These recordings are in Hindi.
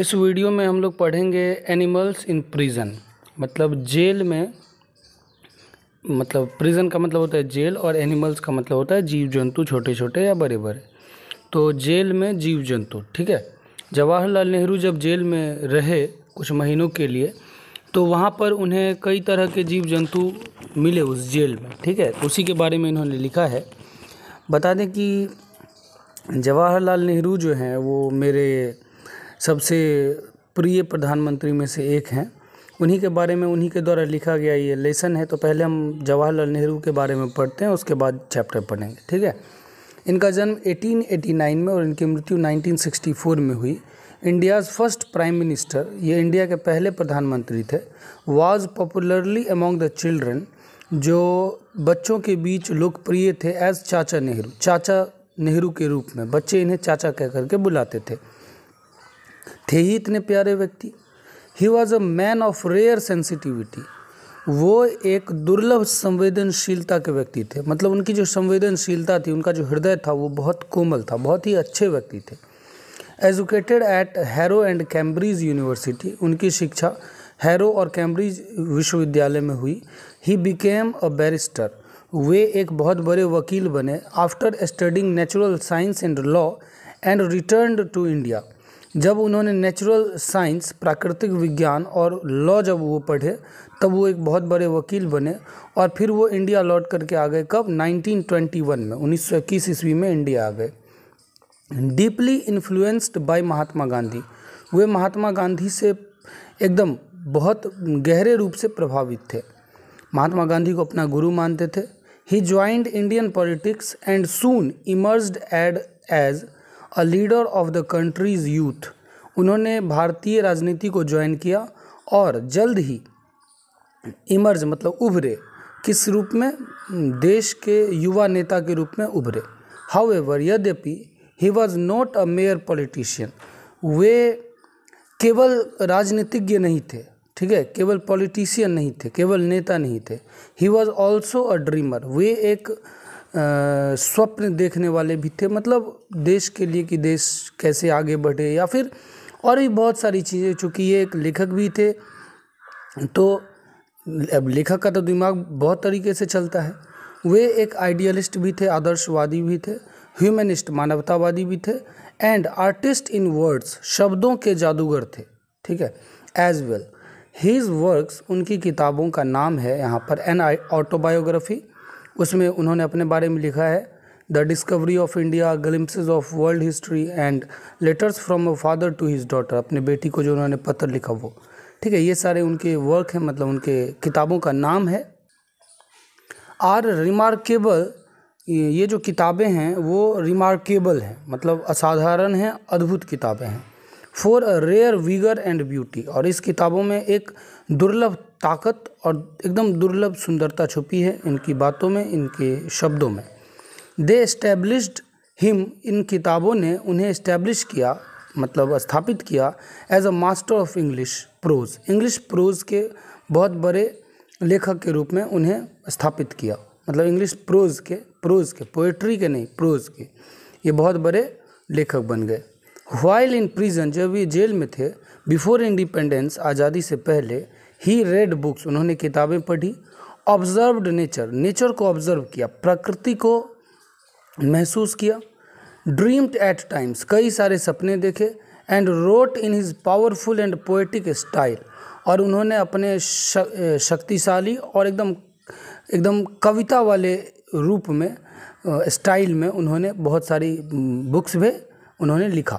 इस वीडियो में हम लोग पढ़ेंगे एनिमल्स इन प्रिजन मतलब जेल में मतलब प्रिजन का मतलब होता है जेल और एनिमल्स का मतलब होता है जीव जंतु छोटे छोटे या बड़े बड़े तो जेल में जीव जंतु ठीक है जवाहरलाल नेहरू जब जेल में रहे कुछ महीनों के लिए तो वहाँ पर उन्हें कई तरह के जीव जंतु मिले उस जेल में ठीक है उसी के बारे में इन्होंने लिखा है बता दें कि जवाहरलाल नेहरू जो हैं वो मेरे सबसे प्रिय प्रधानमंत्री में से एक हैं उन्हीं के बारे में उन्हीं के द्वारा लिखा गया ये लेसन है तो पहले हम जवाहरलाल नेहरू के बारे में पढ़ते हैं उसके बाद चैप्टर पढ़ेंगे ठीक है इनका जन्म 1889 में और इनकी मृत्यु 1964 में हुई इंडियाज़ फर्स्ट प्राइम मिनिस्टर ये इंडिया के पहले प्रधानमंत्री थे was popularly among the children जो बच्चों के बीच लोकप्रिय थे एज चाचा नेहरू चाचा नेहरू के रूप में बच्चे इन्हें चाचा कह करके बुलाते थे थे ही इतने प्यारे व्यक्ति he was a man of rare sensitivity वो एक दुर्लभ संवेदनशीलता के व्यक्ति थे मतलब उनकी जो संवेदनशीलता थी उनका जो हृदय था वो बहुत कोमल था बहुत ही अच्छे व्यक्ति थे educated at Harrow and Cambridge university उनकी शिक्षा हैरो और कैम्ब्रिज विश्वविद्यालय में हुई ही बिकेम अ बैरिस्टर वे एक बहुत बड़े वकील बने after studying natural science and law and return to India जब उन्होंने नेचुरल साइंस प्राकृतिक विज्ञान और लॉ जब वो पढ़े तब वो एक बहुत बड़े वकील बने और फिर वो इंडिया लौट करके आ गए कब 1921 में उन्नीस सौ इक्कीस ईस्वी में इंडिया आ गए deeply influenced by Mahatma Gandhi वे महात्मा गांधी से एकदम बहुत गहरे रूप से प्रभावित थे महात्मा गांधी को अपना गुरु मानते थे he joined Indian politics and soon emerged as a leader of the country's youth उन्होंने भारतीय राजनीति को ज्वाइन किया और जल्द ही इमर्ज मतलब उभरे किस रूप में देश के युवा नेता के रूप में उभरे हाउ एवर यद्यपि he was not a mere politician वे केवल राजनीतिज्ञ नहीं थे ठीक है केवल पॉलिटिशियन नहीं थे केवल नेता नहीं थे he was also a dreamer वे एक स्वप्न देखने वाले भी थे मतलब देश के लिए कि देश कैसे आगे बढ़े या फिर और भी बहुत सारी चीज़ें चूँकि ये एक लेखक भी थे तो अब लेखक का तो दिमाग बहुत तरीके से चलता है वे एक आइडियलिस्ट भी थे आदर्शवादी भी थे ह्यूमनिस्ट मानवतावादी भी थे एंड आर्टिस्ट इन वर्ड्स शब्दों के जादूगर थे ठीक है एज वेल हीज़ वर्क्स उनकी किताबों का नाम है यहाँ पर एन ऑटोबायोग्राफी उसमें उन्होंने अपने बारे में लिखा है the discovery of India glimpses of world history and letters from a father to his daughter अपने बेटी को जो उन्होंने पत्र लिखा वो ठीक है ये सारे उनके वर्क हैं मतलब उनके किताबों का नाम है आर रिमार्केबल ये जो किताबें हैं वो रिमार्केबल हैं मतलब असाधारण हैं अद्भुत किताबें हैं for a rare vigour and beauty और इस किताबों में एक दुर्लभ ताकत और एकदम दुर्लभ सुंदरता छुपी है इनकी बातों में इनके शब्दों में दे इस्टेब्लिश्ड हिम इन किताबों ने उन्हें इस्टेब्लिश किया मतलब स्थापित किया as a master of English prose English prose के बहुत बड़े लेखक के रूप में उन्हें स्थापित किया मतलब इंग्लिश प्रोज के प्रोज के पोएट्री के नहीं प्रोज के ये बहुत बड़े लेखक बन गए वाइल इन प्रिजन जब ये जेल में थे बिफोर इंडिपेंडेंस आज़ादी से पहले ही रेड बुक्स उन्होंने किताबें पढ़ी ऑब्जर्व्ड नेचर नेचर को ऑब्जर्व किया प्रकृति को महसूस किया ड्रीम्ड एट टाइम्स कई सारे सपने देखे and wrote in his powerful and poetic style और उन्होंने अपने शक्तिशाली और एकदम एकदम कविता वाले रूप में स्टाइल में उन्होंने बहुत सारी बुक्स भी उन्होंने लिखा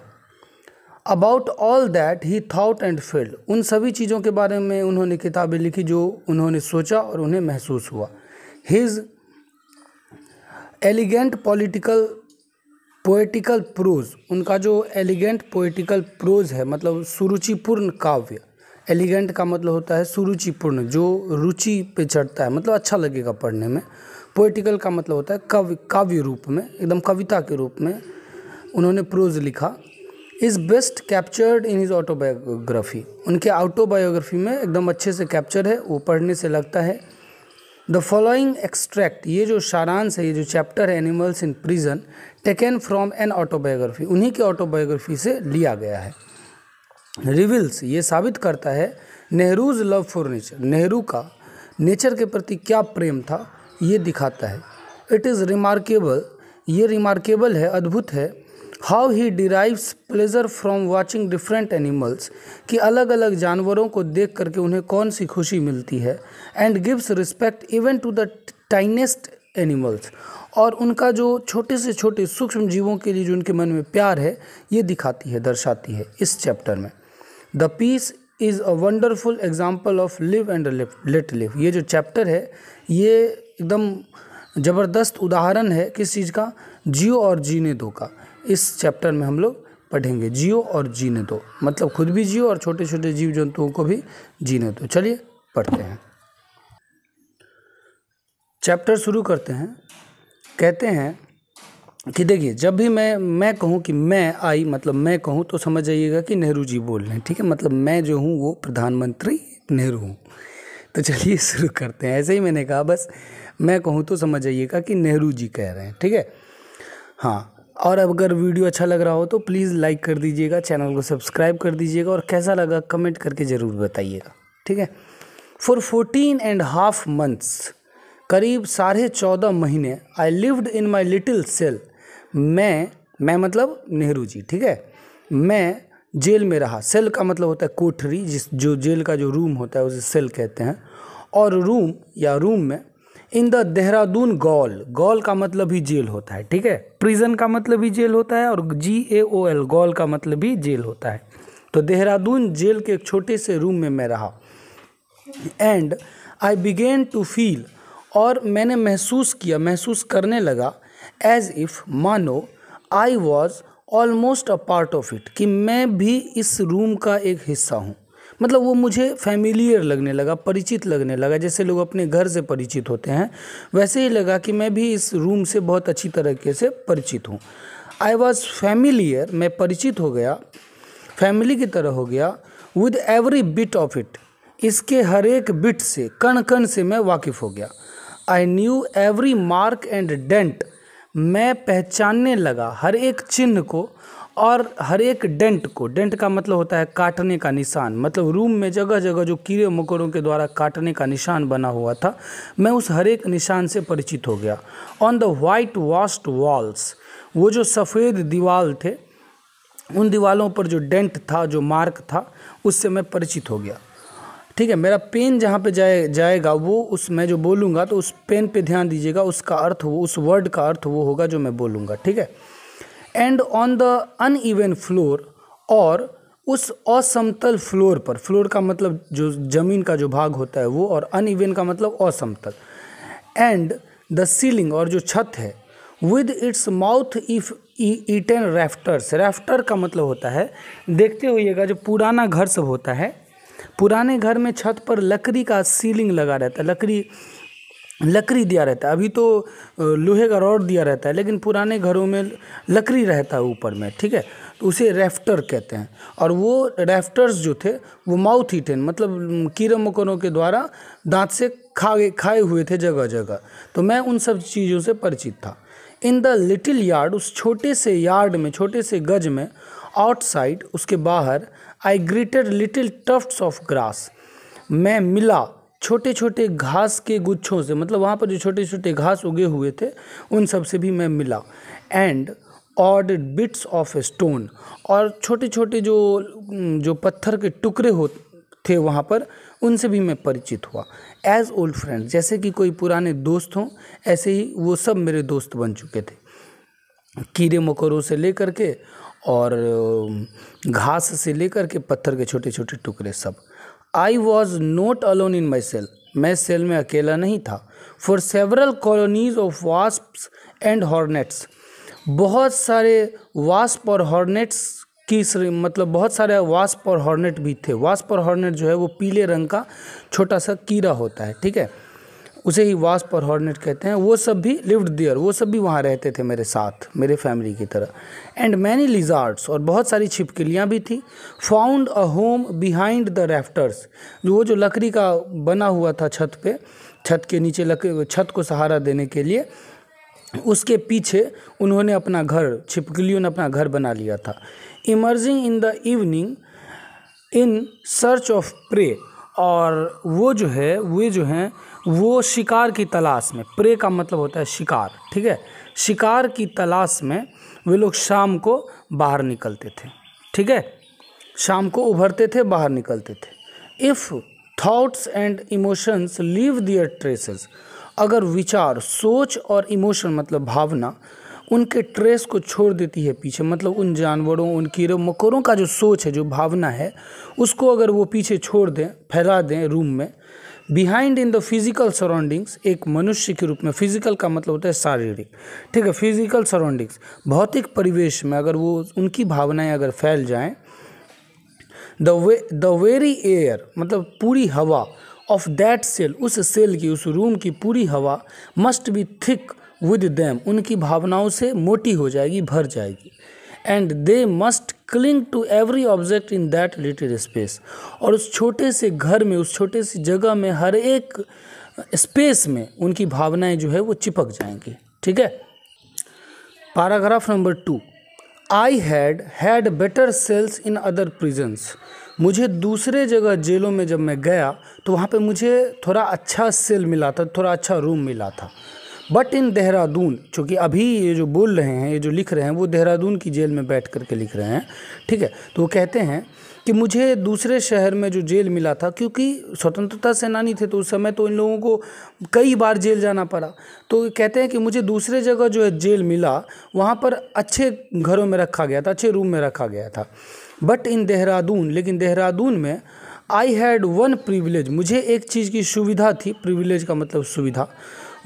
about all that he thought and felt उन सभी चीज़ों के बारे में उन्होंने किताबें लिखी जो उन्होंने सोचा और उन्हें महसूस हुआ his elegant political poetical prose उनका जो एलिगेंट पोएटिकल प्रोज है मतलब सुरुचिपूर्ण काव्य एलिगेंट का मतलब होता है सुरुचिपूर्ण जो रुचि पे चढ़ता है मतलब अच्छा लगेगा पढ़ने में पोएटिकल का मतलब होता है कव्य काव्य रूप में एकदम कविता के रूप में उन्होंने प्रोज लिखा is best captured in his autobiography उनके ऑटोबायोग्राफी में एकदम अच्छे से कैप्चर है वो पढ़ने से लगता है द फॉलोइंग एक्सट्रैक्ट ये जो सारांश है ये जो चैप्टर है animals in prison taken from an autobiography उन्हीं के ऑटोबायोग्राफी से लिया गया है रिविल्स ये साबित करता है Nehru's love for nature Nehru का नेचर के प्रति क्या प्रेम था ये दिखाता है इट इज़ रिमार्केबल ये रिमार्केबल है अद्भुत है how he derives pleasure from watching different animals कि अलग अलग जानवरों को देख करके उन्हें कौन सी खुशी मिलती है and gives respect even to the tiniest animals और उनका जो छोटे से छोटे सूक्ष्म जीवों के लिए जो उनके मन में प्यार है ये दिखाती है दर्शाती है इस चैप्टर में the piece is a wonderful example of live and let live ये जो चैप्टर है ये एकदम ज़बरदस्त उदाहरण है किस चीज़ का जियो और जीने दो का इस चैप्टर में हम लोग पढ़ेंगे जियो और जीने दो मतलब खुद भी जियो और छोटे छोटे जीव जंतुओं को भी जीने दो चलिए पढ़ते हैं चैप्टर शुरू करते हैं कहते हैं कि देखिए जब भी मैं मैं कहूँ कि मैं आई मतलब मैं कहूँ तो समझ जाइएगा कि नेहरू जी बोल रहे हैं ठीक है मतलब मैं जो हूँ वो प्रधानमंत्री नेहरू हूँ तो चलिए शुरू करते हैं ऐसे ही मैंने कहा बस मैं कहूँ तो समझ जाइएगा कि नेहरू जी कह रहे हैं ठीक है हाँ और अगर वीडियो अच्छा लग रहा हो तो प्लीज़ लाइक कर दीजिएगा चैनल को सब्सक्राइब कर दीजिएगा और कैसा लगा कमेंट करके ज़रूर बताइएगा ठीक है for fourteen and half months करीब साढ़े चौदह महीने I lived in my little cell मैं मैं मतलब नेहरू जी ठीक है मैं जेल में रहा सेल का मतलब होता है कोठरी जिस जो जेल का जो रूम होता है उसे सेल कहते हैं और रूम या रूम में in the Dehradun gaol gaol का मतलब ही जेल होता है ठीक है प्रिजन का मतलब ही जेल होता है और जी ए ओ एल गॉल का मतलब ही जेल होता है तो देहरादून जेल के एक छोटे से रूम में मैं रहा and I began to feel और मैंने महसूस किया महसूस करने लगा एज इफ़ मानो I was almost a part of it कि मैं भी इस रूम का एक हिस्सा हूँ मतलब वो मुझे फैमिलियर लगने लगा परिचित लगने लगा जैसे लोग अपने घर से परिचित होते हैं वैसे ही लगा कि मैं भी इस रूम से बहुत अच्छी तरीके से परिचित हूँ आई वॉज फैमिलियर मैं परिचित हो गया फैमिली की तरह हो गया with every bit of it इसके हर एक बिट से कण कण से मैं वाकिफ़ हो गया I knew every mark and dent मैं पहचानने लगा हर एक चिन्ह को और हर एक डेंट को डेंट का मतलब होता है काटने का निशान मतलब रूम में जगह जगह जो कीड़े मकोड़ों के द्वारा काटने का निशान बना हुआ था मैं उस हर एक निशान से परिचित हो गया on the whitewashed walls वो जो सफ़ेद दीवार थे उन दीवालों पर जो डेंट था जो मार्क था उससे मैं परिचित हो गया ठीक है मेरा पेन जहाँ पे जाए जाएगा वो उस मैं जो बोलूँगा तो उस पेन पे ध्यान दीजिएगा उसका अर्थ वो उस वर्ड का अर्थ वो होगा जो मैं बोलूँगा ठीक है and on the uneven floor और उस असमतल फ्लोर पर फ्लोर का मतलब जो ज़मीन का जो भाग होता है वो और अनइवन का मतलब असमतल एंड द सीलिंग और जो छत है with its moth if eaten rafters rafter का मतलब होता है देखते हुएगा जो पुराना घर सब होता है पुराने घर में छत पर लकड़ी का सीलिंग लगा रहता है लकड़ी लकड़ी दिया रहता है अभी तो लोहे का रॉड दिया रहता है लेकिन पुराने घरों में लकड़ी रहता है ऊपर में ठीक है तो उसे रेफ्टर कहते हैं और वो रेफ्टर्स जो थे वो माउथ ईटन मतलब कीड़े मकोड़ों के द्वारा दांत से खा खाए हुए थे जगह जगह तो मैं उन सब चीज़ों से परिचित था इन द लिटिल यार्ड उस छोटे से यार्ड में छोटे से गज में आउटसाइड उसके बाहर I greeted little tuft of grass मैं मिला छोटे छोटे घास के गुच्छों से मतलब वहाँ पर जो छोटे छोटे घास उगे हुए थे उन सब से भी मैं मिला and odd bits of stone और छोटे छोटे जो जो पत्थर के टुकड़े हो थे वहाँ पर उनसे भी मैं परिचित हुआ एज ओल्ड फ्रेंड जैसे कि कोई पुराने दोस्त हों ऐसे ही वो सब मेरे दोस्त बन चुके थे कीड़े मकोड़ों से लेकर के और घास से लेकर के पत्थर के छोटे छोटे टुकड़े सब I was not alone in my cell मैं सेल में अकेला नहीं था for several colonies of wasps and hornets बहुत सारे वास्प और हॉर्नेट्स की मतलब बहुत सारे वास्प और हॉर्नेट भी थे वास्प और हॉर्नेट जो है वो पीले रंग का छोटा सा कीड़ा होता है ठीक है उसे ही वास्प और हॉर्नेट कहते हैं वो सब भी लिव्ड दियर वो सब भी वहाँ रहते थे मेरे साथ मेरे फैमिली की तरह एंड मैनी लिजार्ट्स और बहुत सारी छिपकलियाँ भी थी found a home behind the rafters जो वो जो लकड़ी का बना हुआ था छत पे छत के नीचे लकड़ी छत को सहारा देने के लिए उसके पीछे उन्होंने अपना घर छिपकलियों ने अपना घर बना लिया था emerging in the evening in search of prey और वो जो है वे जो हैं वो शिकार की तलाश में प्रे का मतलब होता है शिकार ठीक है शिकार की तलाश में वे लोग शाम को बाहर निकलते थे ठीक है शाम को उभरते थे बाहर निकलते थे if thoughts and emotions leave their traces अगर विचार सोच और इमोशन मतलब भावना उनके ट्रेस को छोड़ देती है पीछे मतलब उन जानवरों उन कीड़ों मकोड़ों का जो सोच है जो भावना है उसको अगर वो पीछे छोड़ दें फैला दें रूम में behind in the physical surroundings एक मनुष्य के रूप में फिजिकल का मतलब होता है शारीरिक ठीक है फिजिकल सराउंडिंग्स भौतिक परिवेश में अगर वो उनकी भावनाएं अगर फैल जाएं the way the very air मतलब पूरी हवा ऑफ दैट सेल उस सेल की उस रूम की पूरी हवा must be thick with them उनकी भावनाओं से मोटी हो जाएगी भर जाएगी and they must cling to every object in that little space और उस छोटे से घर में उस छोटे सी जगह में हर एक स्पेस में उनकी भावनाएं जो है वो चिपक जाएंगी ठीक है paragraph number two I had had better cells in other prisons मुझे दूसरे जगह जेलों में जब मैं गया तो वहाँ पे मुझे थोड़ा अच्छा सेल मिला था थोड़ा अच्छा रूम मिला था बट इन देहरादून चूँकि अभी ये जो बोल रहे हैं ये जो लिख रहे हैं वो देहरादून की जेल में बैठ कर के लिख रहे हैं ठीक है तो वो कहते हैं कि मुझे दूसरे शहर में जो जेल मिला था क्योंकि स्वतंत्रता सेनानी थे तो उस समय तो इन लोगों को कई बार जेल जाना पड़ा तो कहते हैं कि मुझे दूसरे जगह जो है जेल मिला वहाँ पर अच्छे घरों में रखा गया था अच्छे रूम में रखा गया था बट इन देहरादून लेकिन देहरादून में आई हैड वन प्रिविलेज मुझे एक चीज़ की सुविधा थी प्रिविलेज का मतलब सुविधा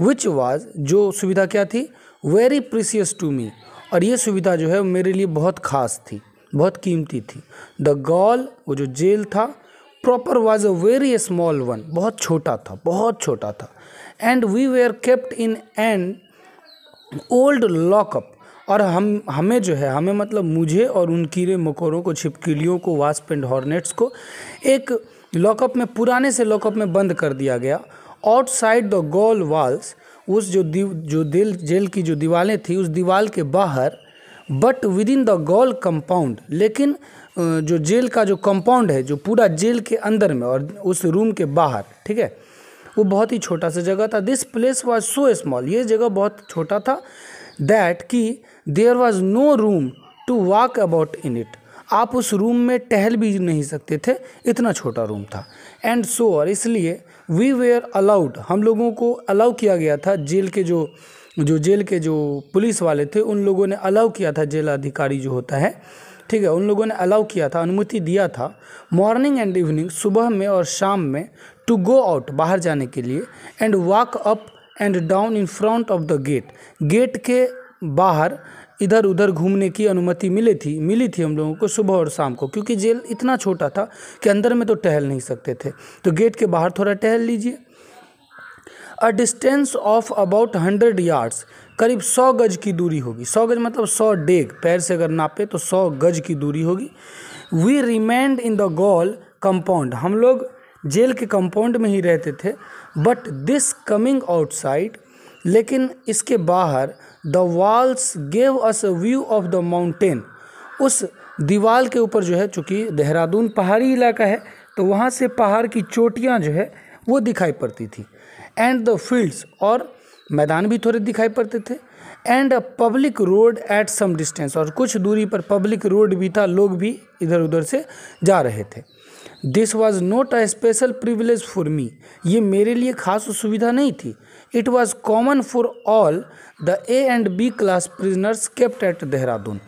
विच वॉज़ जो सुविधा क्या थी वेरी प्रीसियस टू मी और ये सुविधा जो है मेरे लिए बहुत खास थी बहुत कीमती थी द गॉल वो जो जेल था proper was a very small one बहुत छोटा था बहुत छोटा था and we were kept in and old lockup और हम हमें जो है हमें मतलब मुझे और उन कीड़े मकोड़ों को छिपकीलियों को वास्प एंड हॉर्नेट्स को एक लॉकअप में पुराने से लॉकअप में बंद कर दिया गया आउटसाइड द गोल वॉल्स उस जो जो दिल जेल की जो दीवारें थी उस दीवार के बाहर but within the gaol compound लेकिन जो जेल का जो कंपाउंड है जो पूरा जेल के अंदर में और उस रूम के बाहर ठीक है वो बहुत ही छोटा सा जगह था this place was so small ये जगह बहुत छोटा था दैट कि there was no room to walk about in it आप उस रूम में टहल भी नहीं सकते थे इतना छोटा रूम था एंड सो और इसलिए वी वेयर अलाउड हम लोगों को अलाउ किया गया था जेल के जो जो जेल के जो पुलिस वाले थे उन लोगों ने अलाउ किया था जेल अधिकारी जो होता है ठीक है उन लोगों ने अलाउ किया था अनुमति दिया था मॉर्निंग एंड इवनिंग सुबह में और शाम में टू गो आउट बाहर जाने के लिए and walk up and down in front of the gate gate के बाहर इधर उधर घूमने की अनुमति मिली थी मिली थी हम लोगों को सुबह और शाम को क्योंकि जेल इतना छोटा था कि अंदर में तो टहल नहीं सकते थे तो गेट के बाहर थोड़ा टहल लीजिए a distance of about hundred yards करीब सौ गज की दूरी होगी सौ गज मतलब सौ डेग पैर से अगर नापे तो सौ गज की दूरी होगी we remained in the gaol compound हम लोग जेल के कंपाउंड में ही रहते थे बट दिस कमिंग आउटसाइड लेकिन इसके बाहर the walls gave us view of the mountain उस दीवार के ऊपर जो है चूँकि देहरादून पहाड़ी इलाका है तो वहाँ से पहाड़ की चोटियाँ जो है वो दिखाई पड़ती थी एंड द फील्ड्स और मैदान भी थोड़े दिखाई पड़ते थे and a public road at some distance और कुछ दूरी पर पब्लिक रोड भी था लोग भी इधर उधर से जा रहे थे this was not a special privilege for me ये मेरे लिए खास सुविधा नहीं थी it was common for all the A and B class prisoners kept at Dehradun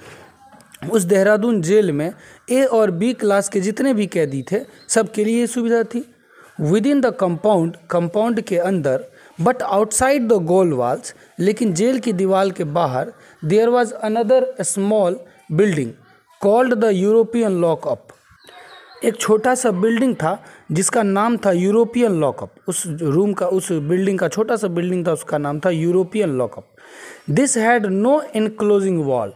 उस देहरादून जेल में ए और बी क्लास के जितने भी कैदी थे सबके लिए ये सुविधा थी within the compound compound के अंदर but outside the gaol walls लेकिन जेल की दीवार के बाहर there was another small building called the European lockup एक छोटा सा बिल्डिंग था जिसका नाम था यूरोपियन लॉकअप उस रूम का उस बिल्डिंग का छोटा सा बिल्डिंग था उसका नाम था European lockup this had no enclosing wall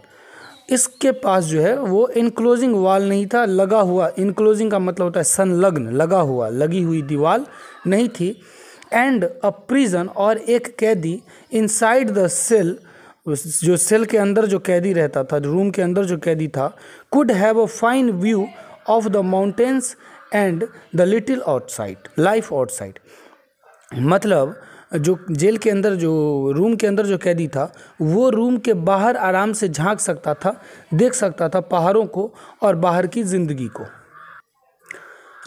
इसके पास जो है वो इनक्लोजिंग वॉल नहीं था लगा हुआ इनक्लोजिंग का मतलब होता है संलग्न लगा हुआ लगी हुई दीवार नहीं थी एंड अ प्रिजन और एक कैदी इनसाइड द सेल जो सेल के अंदर जो कैदी रहता था रूम के अंदर जो कैदी था could have a fine view of the mountains and the little outside life outside मतलब जो जेल के अंदर जो रूम के अंदर जो कैदी था वो रूम के बाहर आराम से झांक सकता था देख सकता था पहाड़ों को और बाहर की ज़िंदगी को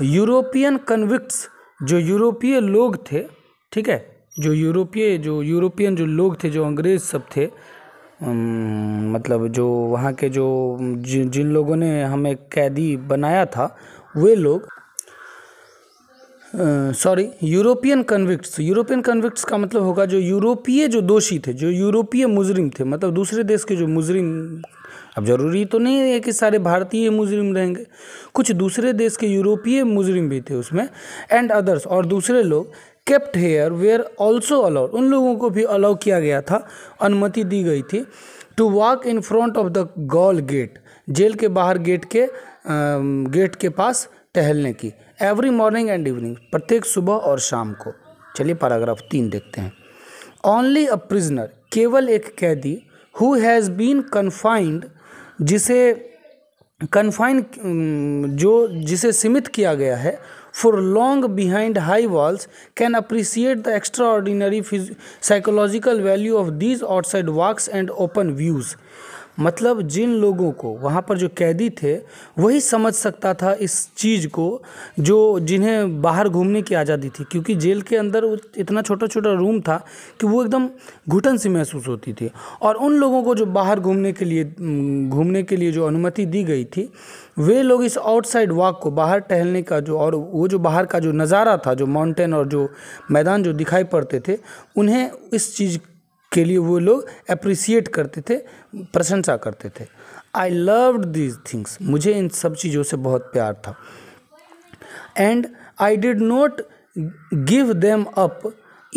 यूरोपियन कन्विक्ट्स जो यूरोपीय लोग थे ठीक है जो यूरोपीय जो यूरोपियन जो लोग थे जो अंग्रेज़ सब थे मतलब जो वहाँ के जो जि, जिन लोगों ने हमें कैदी बनाया था वे लोग sorry European convicts European convicts का मतलब होगा जो यूरोपीय जो दोषी थे जो यूरोपीय मुजरिम थे मतलब दूसरे देश के जो मुजरिम अब ज़रूरी तो नहीं है कि सारे भारतीय मुजरिम रहेंगे कुछ दूसरे देश के यूरोपीय मुजरिम भी थे उसमें एंड अदर्स और दूसरे लोग kept here were also allowed उन लोगों को भी अलाउ किया गया था अनुमति दी गई थी to walk in front of the gaol gate jail के बाहर गेट के आ, गेट के पास टहलने की एवरी मॉर्निंग एंड इवनिंग प्रत्येक सुबह और शाम को चलिए पैराग्राफ तीन देखते हैं ओनली अ प्रिजनर केवल एक कैदी हु हैज़ बीन कन्फाइंड जिसे कन्फाइन जो जिसे सीमित किया गया है for long behind high walls can appreciate the extraordinary psychological value of these outside walks and open views मतलब जिन लोगों को वहाँ पर जो कैदी थे वही समझ सकता था इस चीज़ को जो जिन्हें बाहर घूमने की आज़ादी थी क्योंकि जेल के अंदर इतना छोटा छोटा रूम था कि वो एकदम घुटन सी महसूस होती थी और उन लोगों को जो बाहर घूमने के लिए घूमने के लिए जो अनुमति दी गई थी वे लोग इस आउटसाइड वॉक को बाहर टहलने का जो और वो जो बाहर का जो नज़ारा था जो माउंटेन और जो मैदान जो दिखाई पड़ते थे उन्हें इस चीज़ के लिए वो लोग अप्रिसिएट करते थे प्रशंसा करते थे आई लव दीज थिंग्स मुझे इन सब चीज़ों से बहुत प्यार था and I did not give them up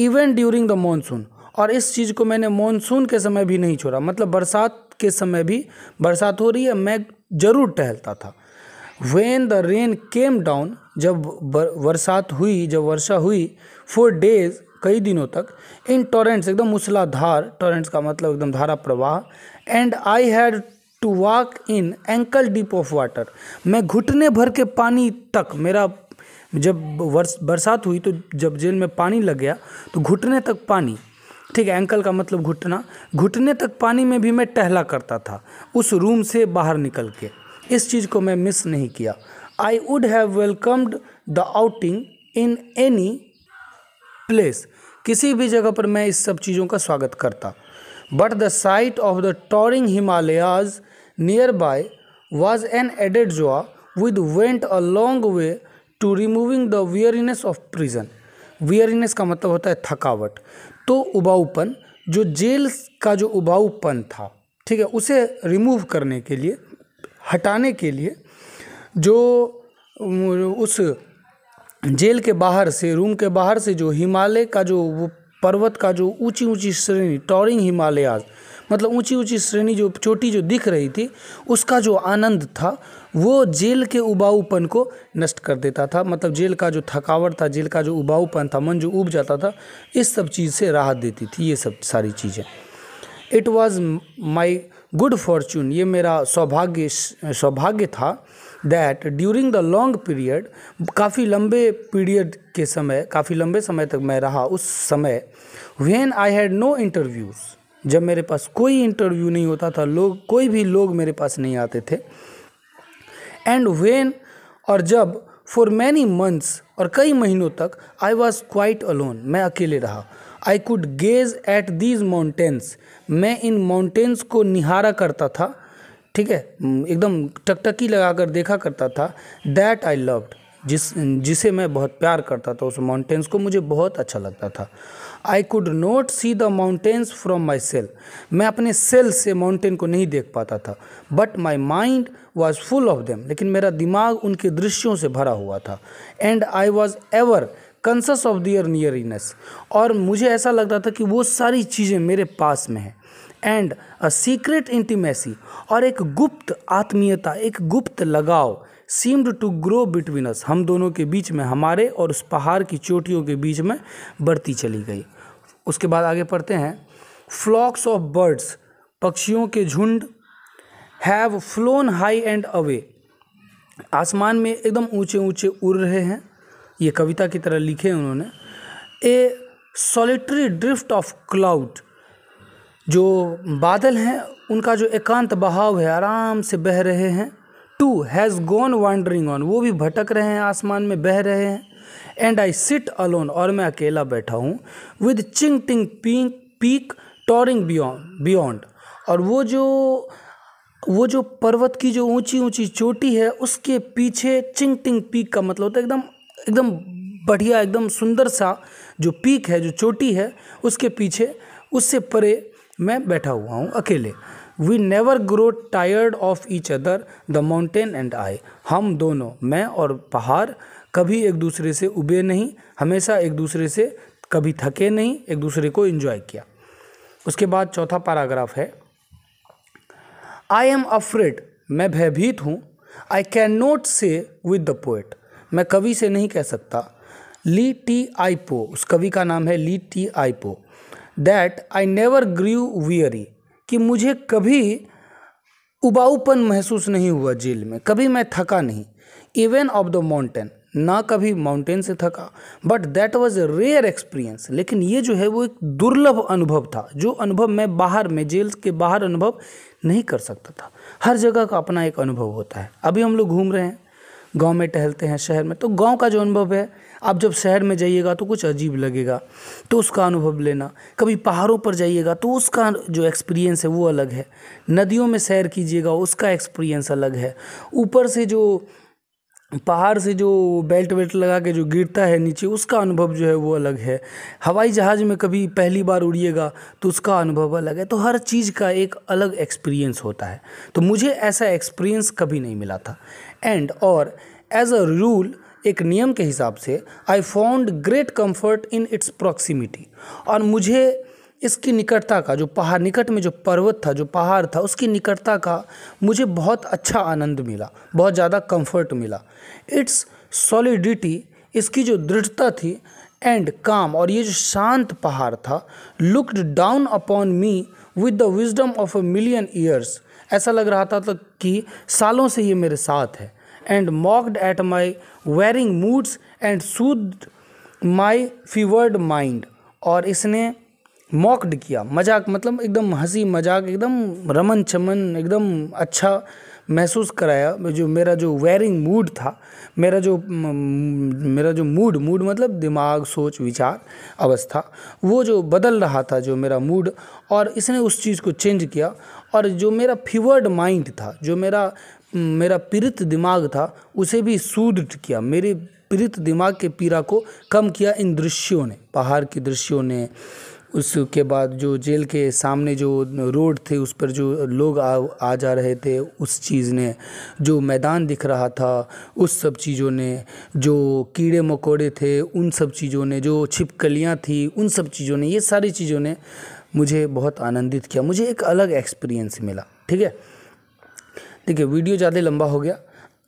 even during the monsoon और इस चीज़ को मैंने मानसून के समय भी नहीं छोड़ा मतलब बरसात के समय भी बरसात हो रही है मैं ज़रूर टहलता था when the rain came down जब बरसात हुई जब वर्षा हुई फोर डेज कई दिनों तक इन टोरेंट्स एकदम मूसलाधार टोरेंट्स का मतलब एकदम धारा प्रवाह and I had to walk in ankle deep of water मैं घुटने भर के पानी तक मेरा जब वर्ष बरसात हुई तो जब जेल में पानी लग गया तो घुटने तक पानी ठीक है एंकल का मतलब घुटना घुटने तक पानी में भी मैं टहला करता था उस रूम से बाहर निकल के इस चीज़ को मैं मिस नहीं किया I would have welcomed the outing in any place किसी भी जगह पर मैं इस सब चीज़ों का स्वागत करता but the sight of the towering Himalayas near by was an added joy with went a long way to removing the weariness of prison weariness का मतलब होता है थकावट तो उबाऊपन जो जेल का जो उबाऊपन था ठीक है उसे रिमूव करने के लिए हटाने के लिए जो उस जेल के बाहर से रूम के बाहर से जो हिमालय का जो वो पर्वत का जो ऊंची ऊंची श्रेणी टॉरिंग हिमालयाज मतलब ऊंची ऊंची श्रेणी जो चोटी जो दिख रही थी उसका जो आनंद था वो जेल के उबाऊपन को नष्ट कर देता था मतलब जेल का जो थकावट था जेल का जो उबाऊपन था मन जो उब जाता था इस सब चीज़ से राहत देती थी ये सब सारी चीज़ें it was my good fortune ये मेरा सौभाग्य सौभाग्य था that during the long period काफ़ी लंबे पीरियड के समय काफ़ी लंबे समय तक मैं रहा उस समय when I had no interviews जब मेरे पास कोई इंटरव्यू नहीं होता था लोग कोई भी लोग मेरे पास नहीं आते थे एंड वेन और जब फॉर मैनी मंथ्स और कई महीनों तक आई वॉज क्वाइट अलोन मैं अकेले रहा I could gaze at these mountains मैं इन माउंटेन्स को निहारा करता था ठीक है एकदम टकटकी लगा कर देखा करता था दैट आई लव्ड जिस जिसे मैं बहुत प्यार करता था उस माउंटेंस को मुझे बहुत अच्छा लगता था I could not see the mountains from my cell मैं अपने सेल से माउंटेन को नहीं देख पाता था but my mind was full of them लेकिन मेरा दिमाग उनके दृश्यों से भरा हुआ था and I was ever conscious of their nearness और मुझे ऐसा लगता था कि वो सारी चीज़ें मेरे पास में हैं एंड अ सीक्रेट इंटीमेसी और एक गुप्त आत्मीयता एक गुप्त लगाव seemed to grow between us हम दोनों के बीच में हमारे और उस पहाड़ की चोटियों के बीच में बढ़ती चली गई उसके बाद आगे पढ़ते हैं फ्लॉक्स ऑफ बर्ड्स पक्षियों के झुंड have flown high and away आसमान में एकदम ऊंचे ऊंचे उड़ रहे हैं ये कविता की तरह लिखे उन्होंने a solitary drift of cloud जो बादल हैं उनका जो एकांत बहाव है आराम से बह रहे हैं too has gone wandering on वो भी भटक रहे हैं आसमान में बह रहे हैं एंड आई सिट अलोन और मैं अकेला बैठा हूँ विद चिंग टिंग पिंक पीक टॉरिंग बियॉन्ड और वो जो वो जो पर्वत की जो ऊंची ऊंची चोटी है उसके पीछे चिंग टिंग पीक का मतलब होता है एकदम एकदम बढ़िया एकदम सुंदर सा जो पीक है जो चोटी है उसके पीछे उससे परे मैं बैठा हुआ हूँ अकेले we never grow tired of each other the mountain and I हम दोनों मैं और पहाड़ कभी एक दूसरे से उबे नहीं हमेशा एक दूसरे से कभी थके नहीं एक दूसरे को इन्जॉय किया उसके बाद चौथा पैराग्राफ है आई एम अफ्रेड मैं भयभीत हूँ I can not say with the poet मैं कवि से नहीं कह सकता ली टी आई पो उस कवि का नाम है ली Tai Po that I never grew weary कि मुझे कभी उबाऊपन महसूस नहीं हुआ जेल में कभी मैं थका नहीं इवन ऑफ द माउंटेन ना कभी माउंटेन से थका but that was a rare experience लेकिन ये जो है वो एक दुर्लभ अनुभव था जो अनुभव मैं बाहर में जेल के बाहर अनुभव नहीं कर सकता था हर जगह का अपना एक अनुभव होता है अभी हम लोग घूम रहे हैं गांव में टहलते हैं शहर में तो गांव का जो अनुभव है आप जब शहर में जाइएगा तो कुछ अजीब लगेगा तो उसका अनुभव लेना कभी पहाड़ों पर जाइएगा तो उसका जो एक्सपीरियंस है वो अलग है नदियों में सैर कीजिएगा उसका एक्सपीरियंस अलग है ऊपर से जो पहाड़ से जो बेल्ट वेल्ट लगा के जो गिरता है नीचे उसका अनुभव जो है वो अलग है हवाई जहाज़ में कभी पहली बार उड़िएगा तो उसका अनुभव अलग है तो हर चीज़ का एक अलग एक्सपीरियंस होता है तो मुझे ऐसा एक्सपीरियंस कभी नहीं मिला था एंड और एज अ रूल एक नियम के हिसाब से I found great comfort in its proximity और मुझे इसकी निकटता का जो पहाड़ निकट में जो पर्वत था जो पहाड़ था उसकी निकटता का मुझे बहुत अच्छा आनंद मिला बहुत ज़्यादा कंफर्ट मिला इट्स सॉलिडिटी इसकी जो दृढ़ता थी एंड काम और ये जो शांत पहाड़ था looked down upon me with the wisdom of a million years ऐसा लग रहा था तो कि सालों से ये मेरे साथ है and mocked at my varying moods and soothed my fevered mind और इसने मॉक्ड किया मजाक मतलब एकदम हंसी मजाक एकदम रमन चमन एकदम अच्छा महसूस कराया जो मेरा जो वेयरिंग मूड था मेरा जो मेरा जो मूड मूड मतलब दिमाग सोच विचार अवस्था वो जो बदल रहा था जो मेरा मूड और इसने उस चीज़ को चेंज किया और जो मेरा फीवर्ड माइंड था जो मेरा मेरा पीड़ित दिमाग था उसे भी सुदृढ़ किया मेरे पीड़ित दिमाग के पीड़ा को कम किया इन दृश्यों ने पहाड़ के दृश्यों ने उसके बाद जो जेल के सामने जो रोड थे उस पर जो लोग आ, आ जा रहे थे उस चीज़ ने जो मैदान दिख रहा था उस सब चीज़ों ने जो कीड़े मकोड़े थे उन सब चीज़ों ने जो छिपकलियाँ थी उन सब चीज़ों ने ये सारी चीज़ों ने मुझे बहुत आनंदित किया मुझे एक अलग एक्सपीरियंस मिला ठीक है देखिए वीडियो ज़्यादा लंबा हो गया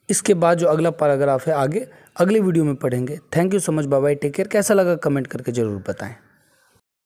इसके बाद जो अगला पैराग्राफ है आगे अगले वीडियो में पढ़ेंगे thank you so much bye take care कैसा लगा कमेंट करके ज़रूर बताएं